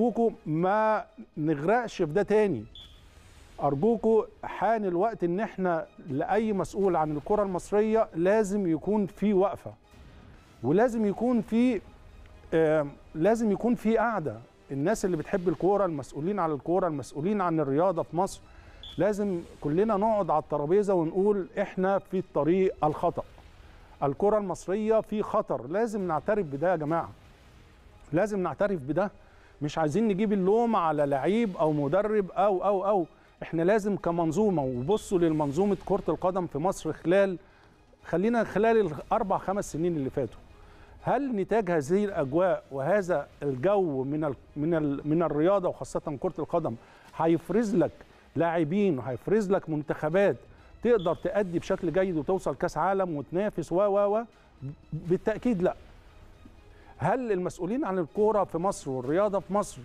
ارجوكم ما نغرقش في ده تاني ارجوكم حان الوقت ان احنا لاي مسؤول عن الكره المصريه لازم يكون في وقفه ولازم يكون في لازم يكون في قاعده الناس اللي بتحب الكوره المسؤولين على الكوره المسؤولين عن الرياضه في مصر لازم كلنا نقعد على الترابيزه ونقول احنا في الطريق الخطا الكره المصريه في خطر لازم نعترف بده يا جماعه لازم نعترف بده مش عايزين نجيب اللوم على لعيب او مدرب او او او احنا لازم كمنظومه وبصوا للمنظومه كره القدم في مصر خلال خلينا خلال الاربع خمس سنين اللي فاتوا هل نتاج هذه الاجواء وهذا الجو من الـ من الـ من الرياضه وخاصه كره القدم هيفرز لك لاعبين وهيفرز لك منتخبات تقدر تأدي بشكل جيد وتوصل كاس عالم وتنافس و و و بالتاكيد لا هل المسؤولين عن الكوره في مصر والرياضه في مصر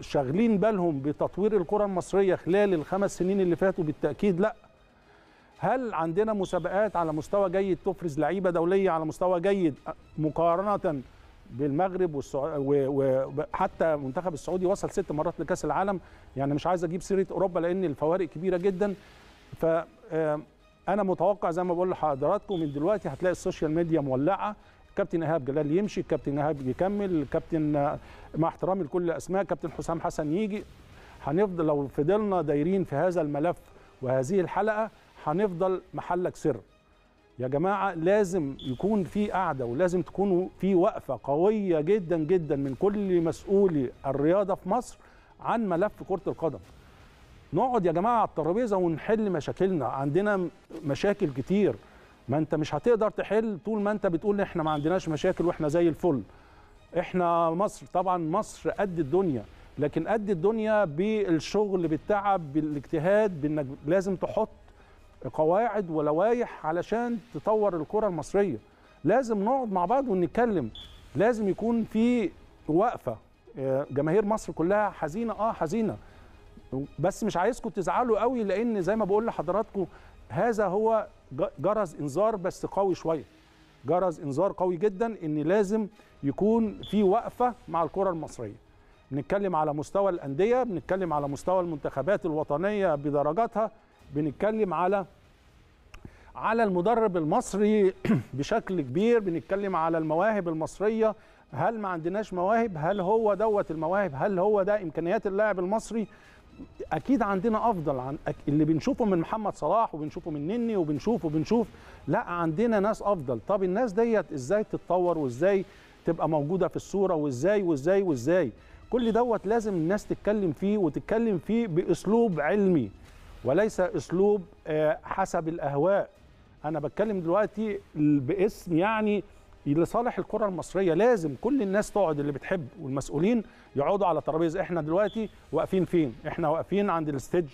شاغلين بالهم بتطوير الكره المصريه خلال الخمس سنين اللي فاتوا بالتاكيد لا هل عندنا مسابقات على مستوى جيد تفرز لعيبه دوليه على مستوى جيد مقارنه بالمغرب وحتى المنتخب السعودي وصل ست مرات لكاس العالم يعني مش عايز اجيب سيره اوروبا لان الفوارق كبيره جدا ف آه، انا متوقع زي ما بقول لحضراتكم من دلوقتي هتلاقي السوشيال ميديا مولعه كابتن ايهاب جلال يمشي كابتن ايهاب يكمل كابتن مع احترامي لكل الاسماء كابتن حسام حسن يجي هنفضل لو فضلنا دايرين في هذا الملف وهذه الحلقه هنفضل محلك سر يا جماعه لازم يكون في قعده ولازم تكون في وقفه قويه جدا جدا من كل مسؤولي الرياضه في مصر عن ملف كره القدم نقعد يا جماعه على الترابيزه ونحل مشاكلنا عندنا مشاكل كتير ما انت مش هتقدر تحل طول ما انت بتقول احنا ما عندناش مشاكل واحنا زي الفل احنا مصر طبعا مصر قد الدنيا لكن قد الدنيا بالشغل بالتعب بالاجتهاد بانك لازم تحط قواعد ولوائح علشان تطور الكره المصريه لازم نقعد مع بعض ونتكلم لازم يكون في وقفه آه، جماهير مصر كلها حزينه اه حزينه بس مش عايزكم تزعلوا قوي لان زي ما بقول لحضراتكم هذا هو جرس انذار بس قوي شويه جرس انذار قوي جدا ان لازم يكون في وقفه مع الكره المصريه بنتكلم على مستوى الانديه بنتكلم على مستوى المنتخبات الوطنيه بدرجاتها بنتكلم على على المدرب المصري بشكل كبير بنتكلم على المواهب المصريه هل ما عندناش مواهب هل هو دوت المواهب هل هو ده امكانيات اللاعب المصري اكيد عندنا افضل عن اللي بنشوفه من محمد صلاح وبنشوفه من نني وبنشوفه وبنشوف لا عندنا ناس افضل طب الناس ديت ازاي تتطور وازاي تبقى موجوده في الصوره وازاي وازاي وازاي كل دوت لازم الناس تتكلم فيه وتتكلم فيه باسلوب علمي وليس اسلوب آه، حسب الاهواء انا بتكلم دلوقتي باسم يعني لصالح الكره المصريه لازم كل الناس تقعد اللي بتحب والمسؤولين يقعدوا على ترابيز احنا دلوقتي واقفين فين احنا واقفين عند الستيج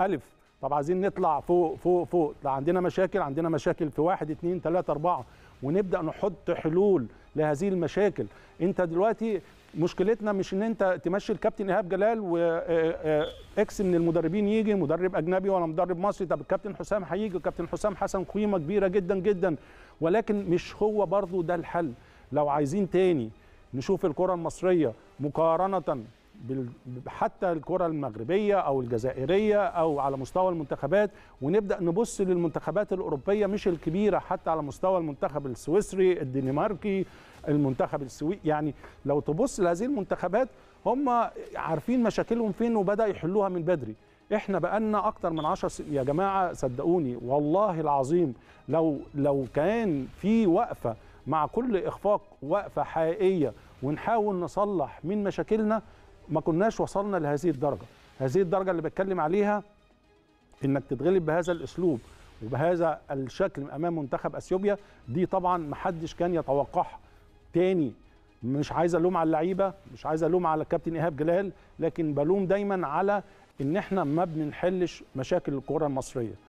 الف طب عايزين نطلع فوق فوق فوق عندنا مشاكل عندنا مشاكل في واحد اتنين تلاته اربعه ونبدا نحط حلول لهذه المشاكل انت دلوقتي مشكلتنا مش ان انت تمشي الكابتن ايهاب جلال واكس آه، آه، آه، من المدربين يجي مدرب اجنبي ولا مدرب مصري طب الكابتن حسام هيجي الكابتن حسام حسن قيمه كبيره جدا جدا ولكن مش هو برضو ده الحل لو عايزين تاني نشوف الكره المصريه مقارنه حتى الكره المغربيه او الجزائريه او على مستوى المنتخبات ونبدا نبص للمنتخبات الاوروبيه مش الكبيره حتى على مستوى المنتخب السويسري الدنماركي المنتخب السوي يعني لو تبص لهذه المنتخبات هم عارفين مشاكلهم فين وبدا يحلوها من بدري احنا بقالنا اكتر من 10 سنين يا جماعه صدقوني والله العظيم لو لو كان في وقفه مع كل اخفاق وقفه حقيقيه ونحاول نصلح من مشاكلنا ما كناش وصلنا لهذه الدرجه هذه الدرجه اللي بتكلم عليها انك تتغلب بهذا الاسلوب وبهذا الشكل امام منتخب اثيوبيا دي طبعا ما حدش كان يتوقعها تاني مش عايز الوم على اللعيبه مش عايز الوم على الكابتن ايهاب جلال لكن بلوم دايما على ان احنا ما بنحلش مشاكل الكره المصريه